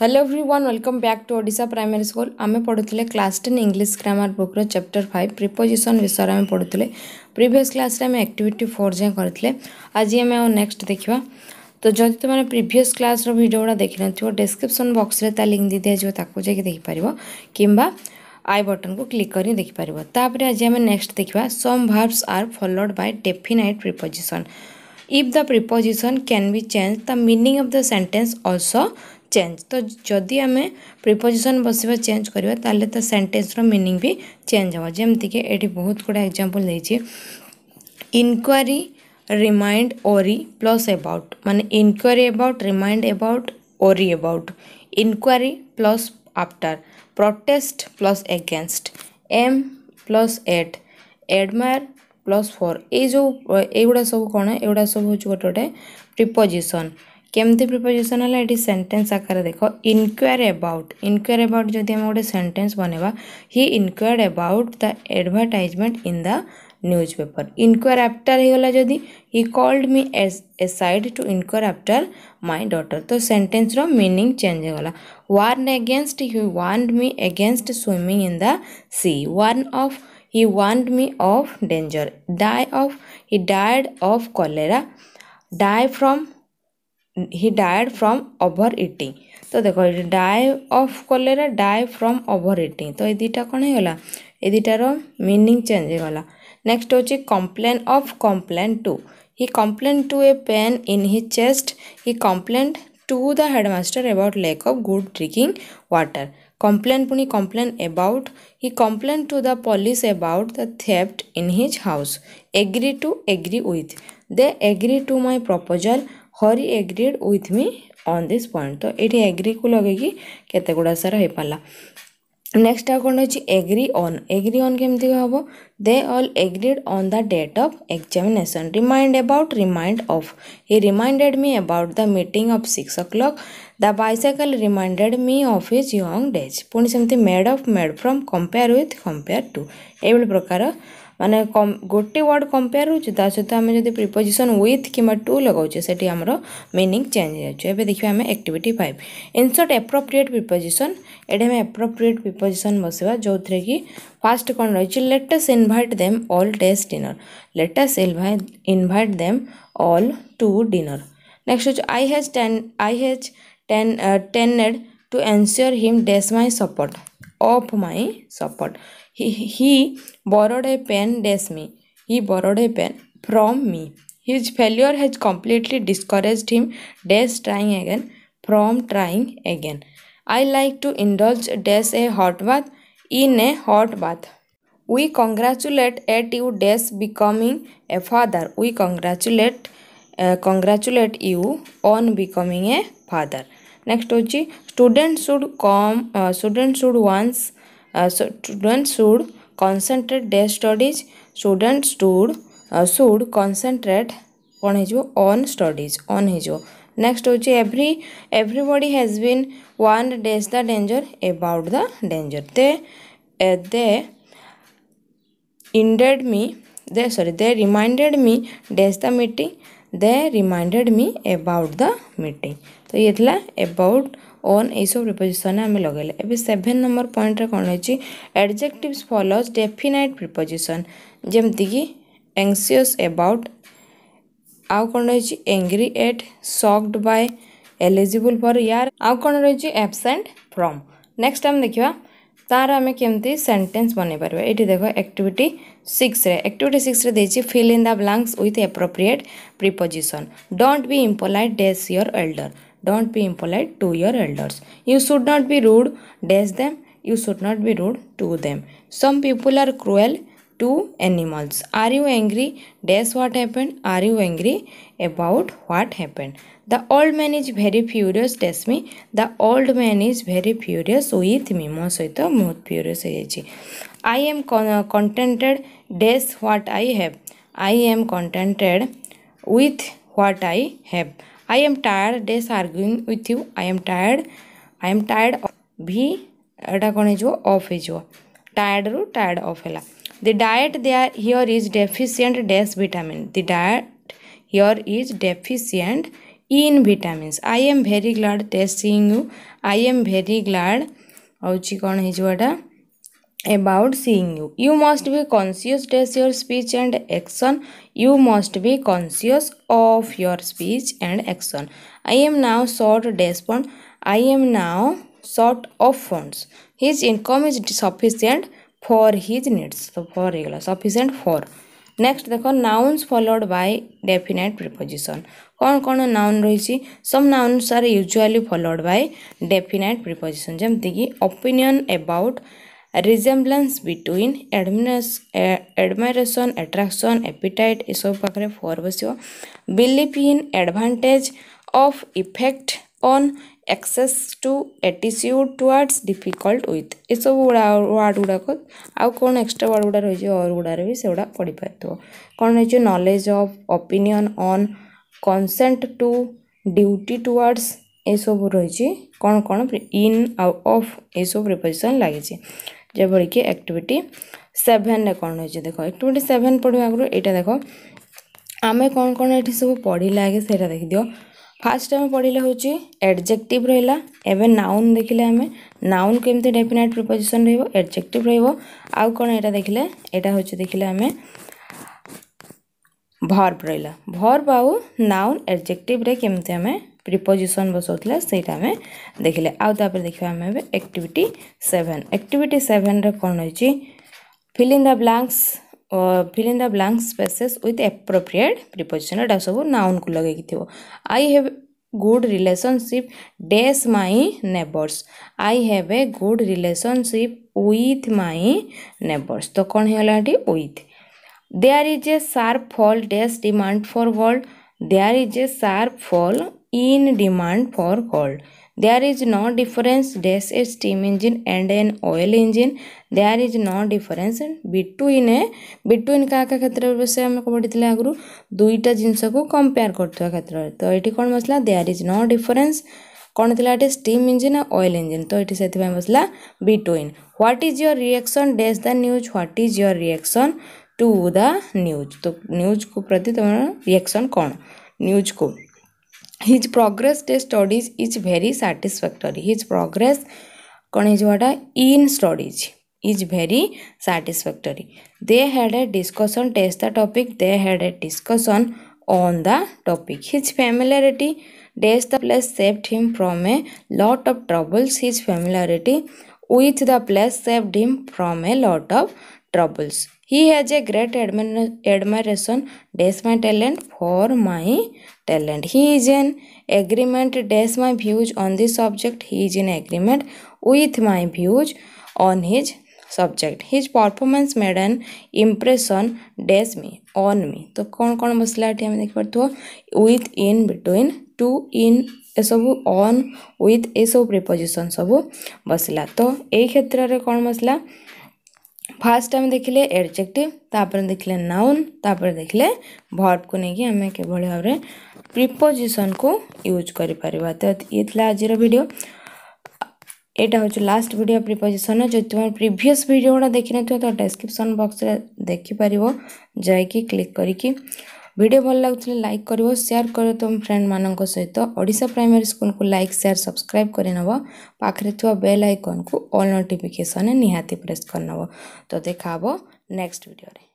Hello everyone welcome back to ओडा primary school आम पढ़ुते class ten English grammar book chapter five preposition विषय में आम पढ़ुते प्रिभस क्लास में आम एक्टिविटी फोर जाए करते आज आम नेक्स्ट देखा तो जदि तुमने प्रिभस क्लास रिडियोगुटा देखी नाथ डेस्क्रिपन बक्स में लिंक दे दिखाई जा देखिपर कि आई बटन को क्लिक कर देखिपर आज आम नेक्स्ट देखा some verbs are followed by definite preposition if the preposition can be change the meaning of the sentence also change ତ ଯଦି ଆମେ ପ୍ରିପୋଜିସନ୍ ବସିବା ଚେଞ୍ଜ କରିବା ତାହେଲେ ତା ସେଣ୍ଟେନ୍ସର ମିନିଂ ବି ଚେଞ୍ଜ ହେବ ଯେମିତିକି ଏଠି ବହୁତ ଗୁଡ଼ାଏ ଏକ୍ଜାମ୍ପଲ୍ ଦେଇଛି inquire remind worry plus about ମାନେ inquire about remind about worry about inquire plus after protest plus against aim plus at admire plus for ଏଇ ଯେଉଁ ଏଇଗୁଡ଼ା ସବୁ କ'ଣ ଏଗୁଡ଼ା ସବୁ ହେଉଛି ଗୋଟେ ଗୋଟେ ପ୍ରିପୋଜିସନ୍ केमती प्रिपोजिशन है ये सेन्टेन्स आकार देख इनक्वयर अबाउट इनक्वयर अबाउट जदि गोटे सेन्टेन्स बनवा he inquire about the advertisement in the newspaper inquire after होगा जदि he called me a said to inquire after my daughter तो सेन्टेन्स रीनिंग चेंज हो होगा warn against he warned me against swimming in the sea warn of he warned me of danger die of he died of cholera die from he died from overeating তো দেখো এটি die of cholera die from overeating তো এই দুইটা কোণ হয়েগলা এই দুইটার মিনিং চেঞ্জ হয়েগলা নেক্সট হচ্ছে complain of complain to he complain to a pain in he chest he complain to the headmaster about lack of good drinking water complain পুনি complain about he complain to the police about the theft in his house agree to agree with they agree to my proposal Hari agreed with me on this point तो ये agree को लगे केत गुड़ा सारा हो पार्ला next आ कौन अच्छे एग्री अन् एग्री अन् केमती हम they all agreed on the date of examination remind about remind of he reminded me about the meeting of six o'clock the bicycle reminded me of his young days पुणी सेमती made of made from compare with compare to ये प्रकार ମାନେ ଗୋଟେ ward compare ହେଉଛି ତା ସହିତ ଆମେ ଯଦି ପ୍ରିପୋଜିସନ୍ ୱିଥ୍ କିମ୍ବା ଟୁ ଲଗାଉଛେ ସେଠି ଆମର ମିନିଂ ଚେଞ୍ଜ ହେଇଯାଉଛି ଏବେ ଦେଖିବା ଆମେ activity five insert appropriate preposition ଏଠି ଆମେ ଆପ୍ରୋପ୍ରିଏଟ୍ ପ୍ରିପୋଜିସନ୍ ବସିବା ଯେଉଁଥିରେ କି ଫାର୍ଷ୍ଟ କ'ଣ ରହିଛି latest invite them all test dinner latest invite them all to dinner next ହେଉଛି I hasten I hasten ଟେନେଡ଼୍ to ensure him dash my support of my support He, borrowed a pen dash me. He borrowed a pen from me. His failure has completely discouraged him dash trying again from trying again. I like to indulge dash a hot bath in a hot bath. We congratulate at you dash becoming a father. We congratulate uh, congratulate you on becoming a father. Next होची student should come uh, student should once student should concentrate dash studies student stood should concentrate कौन होन studies on next हूँ everybody has been वन dash the danger about the danger they they ended me they sorry they reminded me dash the meeting they reminded me about the meeting तो ये about own you preposition आम लगे एवं seven number point कौन रही adjective follows definite preposition जमती एंगसीयस about आउ कौन रही एंग्री एट सक्ड बाय एलिजिबल फर यार आउ कौन रही एबसेंट फ्रम नेक्स्ट आम देखा तार आम कमी सेन्टेन्स बन पार ये देख activity six activity six fill in the blanks with appropriate preposition don't be impolite dash your elder Don't be impolite to your elders. You should not be rude, dash them. You should not be rude to them. Some people are cruel to animals. Are you angry? Dash what happened? Are you angry about what happened? The old man is very furious, dash me. The old man is very furious with me. ମୋ the ବହୁତ furious ହେଇଯାଇଛି. I am contented, dash what I have. I am contented with what I have. I am tired dash arguing with you I am tired I am tired भी एटा कौन Hoff हो tired रु tired of है the diet they are here is deficient dash vitamin the diet here is deficient in vitamins I am very glad test seeing you I am very glad हूँ कौन होटा about seeing you. You must be conscious of your speech and action. You must be conscious of your speech and action. I am now short dash fund. I am now short of funds. His income is sufficient for his needs. So for regular sufficient for. Next देख nouns followed by definite preposition कौन कौन noun रही सब noun सारे usually followed by definite preposition जमती कि opinion about resemblance between admiration attraction appetite ଏସବୁ ପାଖରେ ଫୋର୍ ବସିବ belief in advantage of effect on access to ଏଟିଚ୍ୟୁଡ୍ ଟୁୱାର୍ଡସ୍ ଡିଫିକଲ୍ଟ ୱିଥ୍ ଏସବୁ ଗୁଡ଼ା ୱାର୍ଡ଼ ଗୁଡ଼ାକ ଆଉ କ'ଣ ଏକ୍ସଟ୍ରା ୱାର୍ଡ଼ ଗୁଡ଼ା ରହିଛି ଅର୍ ଗୁଡ଼ାରେ ବି ସେଗୁଡ଼ା ପଡ଼ିପାରିଥିବ କ'ଣ ରହିଛି knowledge of opinion on consent to duty towards ଏସବୁ ରହିଛି କ'ଣ କ'ଣ ଇନ୍ ଆଉ ଅଫ୍ ଏସବୁ ପ୍ରିପୋଜିସନ୍ ଲାଗିଛି যেভাবে আক্টিভিটি সেভেনে କ'ଣ ରହିଛି ଦେଖ ଆକ୍ଟିଭିଟି ସେଭେନ୍ ପଢ଼ିବା ଆଗରୁ ଏଇଟା ଦେଖ ଆମେ କ'ଣ କ'ଣ ଏଠି ସବୁ ପଢ଼ିଲା ଆଗେ ସେଇଟା ଦେଖିଦିଅ ফার্স্ট আমি পড়লে হচ্ছে এডজেকটিভ রহলা এবে নাউন দেখলে আমি নাউন কেমতি ডেফিনাইট প্রিপোজিশন রহব এডজেকটিভ রহব আউ কোণ এটা দেখলে এটা হচ্ছে দেখলে আমি ভর্ব রহলা ভর্ব আউ নাউন এডজেকটিভরে কেমতি আমি প্রিপোজিশন বসাউলা সেইটা আমি দেখলে আপরে দেখা আমি এবার একটিভিটি সেভেন একটিভিটি সেভেন্রে কম রয়েছে fill in the blanks fill in the blank spaces with appropriate preposition এটা সব নাউনকু লগাইকি থিব I have good relationship dash my neighbors i have a good relationship with my neighbors तो कौन है वाला with there is a sharp fall dash demand for world there is a sharp fall in demand for coal. There is no difference dash a steam engine and an oil engine. There is no difference between a between কাহা কাহা ক্ষেত্রে বিষয়ে আমি পড়িলে আগুন দুইটা জিনিসকে compare করতে ক্ষেত্রে তো এটি কোণ বসলা দেয়ার ইজ নো ডিফরেন্স কোণ লা এটি স্টিম ইঞ্জিন আর অয়েল ইঞ্জিন তো এটি সেই বসলা between what is your reaction dash the news what is your reaction to the news তো নিউজ কু প্রতি তোমার রিয়াকশন কোণ নিউজ কু his progress test studies is very satisfactory his progress କ'ଣ ହେଇଯିବ in studies is very satisfactory. They had a discussion, test the topic, they had a discussion on the topic. His familiarity, test the place saved him from a lot of troubles. His familiarity with the place saved him from a lot of troubles. He has a great admir admiration dash my talent for my talent. He is in agreement dash my views on this subject. He is in agreement with my views on his subject his performance made an impression dash me on me तो कौन कौन मसला ये आम देखिपे with in between to in एसबू on with एसबू preposition सब बसला तो यही क्षेत्र में कौन बसला फास्ट आम देखिले एडजेक्टिव तापर देखिले नाउन तापर देखिले भर्ब को लेकिन आम कि भाव में प्रिपोजिशन को यूज कर ये आज भिडियो यहाँ हूँ लास्ट भिड प्रिपोजिशन जो तुम प्रिभस भिडियो गुड़ा देखी न तो डेस्क्रिपन बक्स देखिपर जैक क्लिक की। ভিডিও ভাল লাগলে লাইক কৰিবো শেয়ার কৰো তুমি ফ্ৰেণ্ড মানଙ୍କ সৈতে ওড়িশা প্ৰাইমাৰী স্কুলক লাইক শেয়ার সাবস্ক্রাইব কৰে নাবা পাখৰে থোৱা বেল আইকনক অল নোটিফিকেশন নিহাতি প্ৰেছ কৰনাবা তো দেখাবো নেক্সট ভিডিও